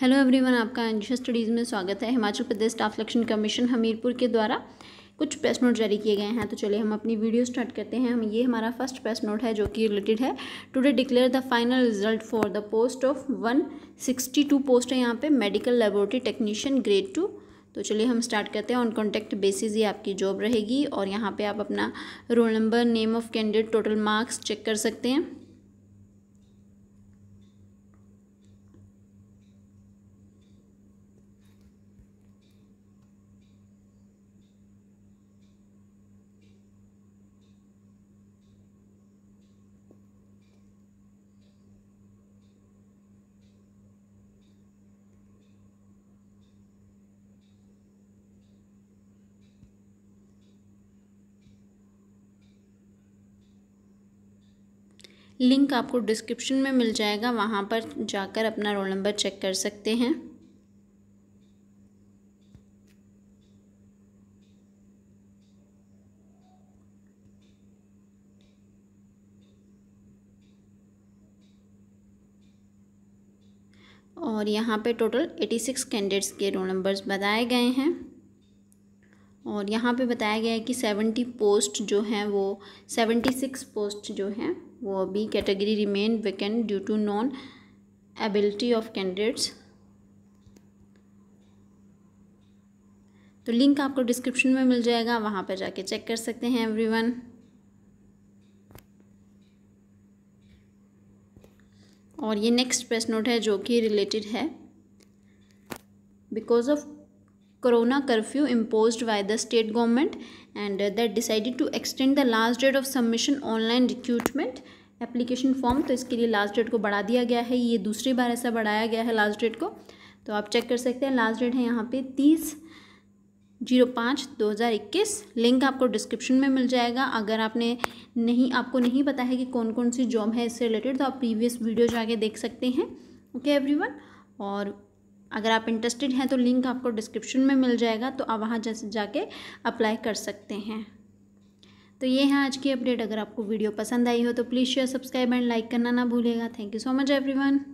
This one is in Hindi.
हेलो एवरीवन आपका एंशिया स्टडीज़ में स्वागत है Himachal Pradesh staff selection commission Hamirpur के द्वारा कुछ प्रेस नोट जारी किए गए हैं तो चलिए हम अपनी वीडियो स्टार्ट करते हैं हम ये हमारा फर्स्ट प्रेस नोट है जो कि रिलेटेड है today declare the final result for the post of one sixty two post है यहाँ पे medical laboratory technician grade two तो चलिए हम स्टार्ट करते हैं ऑन कॉन्टैक्ट बेसिस ये आपकी जॉब रहेगी और यहाँ पर आप अपना roll number name of candidate total marks check कर सकते हैं लिंक आपको डिस्क्रिप्शन में मिल जाएगा वहाँ पर जाकर अपना रोल नंबर चेक कर सकते हैं और यहाँ पे टोटल एटी सिक्स कैंडिडेट्स के रोल नंबर्स बताए गए हैं और यहाँ पे बताया गया है कि सेवेंटी पोस्ट जो हैं वो सेवेंटी सिक्स पोस्ट जो हैं वो B category remain vacant due to non ability of candidates तो लिंक आपको डिस्क्रिप्शन में मिल जाएगा वहाँ पर जाके चेक कर सकते हैं एवरीवन और ये नेक्स्ट प्रेस नोट है जो कि रिलेटेड है because of corona curfew imposed by the state government and that decided to extend the last date of submission online recruitment application form तो इसके लिए लास्ट डेट को बढ़ा दिया गया है ये दूसरी बार ऐसा बढ़ाया गया है लास्ट डेट को तो आप चेक कर सकते हैं लास्ट डेट है यहाँ पे तीस जीरो पाँच दो हज़ार इक्कीस लिंक आपको डिस्क्रिप्शन में मिल जाएगा अगर आपने नहीं आपको नहीं पता है कि कौन कौन सी जॉब है इससे रिलेटेड तो आप प्रीवियस वीडियो जाके देख सकते हैं ओके एवरीवन और अगर आप इंटरेस्टेड हैं तो लिंक आपको डिस्क्रिप्शन में मिल जाएगा तो आप वहाँ जैसे जाके अप्लाई कर सकते हैं तो ये है आज की अपडेट अगर आपको वीडियो पसंद आई हो तो please share subscribe and like करना ना भूलेगा thank you so much everyone